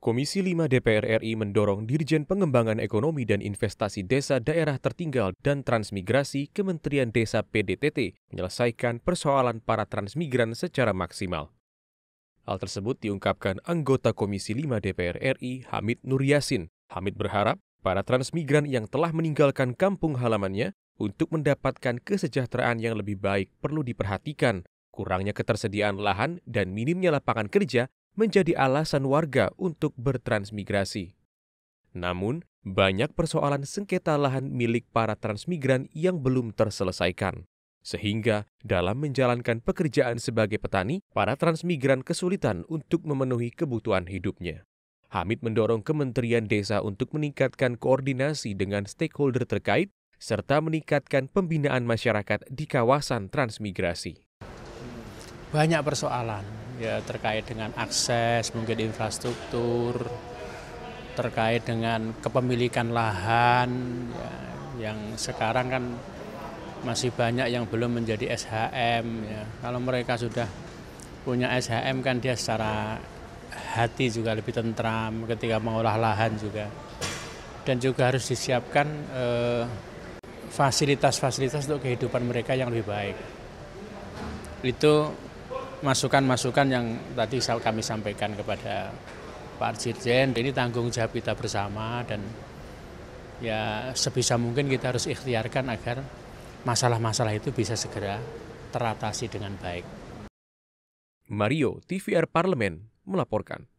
Komisi 5 DPR RI mendorong Dirjen Pengembangan Ekonomi dan Investasi Desa Daerah Tertinggal dan Transmigrasi Kementerian Desa PDTT menyelesaikan persoalan para transmigran secara maksimal. Hal tersebut diungkapkan anggota Komisi 5 DPR RI Hamid Nur Nuryasin. Hamid berharap para transmigran yang telah meninggalkan kampung halamannya untuk mendapatkan kesejahteraan yang lebih baik perlu diperhatikan. Kurangnya ketersediaan lahan dan minimnya lapangan kerja menjadi alasan warga untuk bertransmigrasi. Namun, banyak persoalan sengketa lahan milik para transmigran yang belum terselesaikan. Sehingga, dalam menjalankan pekerjaan sebagai petani, para transmigran kesulitan untuk memenuhi kebutuhan hidupnya. Hamid mendorong Kementerian Desa untuk meningkatkan koordinasi dengan stakeholder terkait serta meningkatkan pembinaan masyarakat di kawasan transmigrasi. Banyak persoalan, ya terkait dengan akses, mungkin infrastruktur, terkait dengan kepemilikan lahan ya, yang sekarang kan masih banyak yang belum menjadi SHM ya. Kalau mereka sudah punya SHM kan dia secara hati juga lebih tentram ketika mengolah lahan juga. Dan juga harus disiapkan eh, fasilitas-fasilitas eh, untuk kehidupan mereka yang lebih baik. Itu masukan-masukan yang tadi kami sampaikan kepada Pak Dirjen. Ini tanggung jawab kita bersama dan ya sebisa mungkin kita harus ikhtiarkan agar masalah-masalah itu bisa segera teratasi dengan baik. Mario, TVR Parlemen, melaporkan.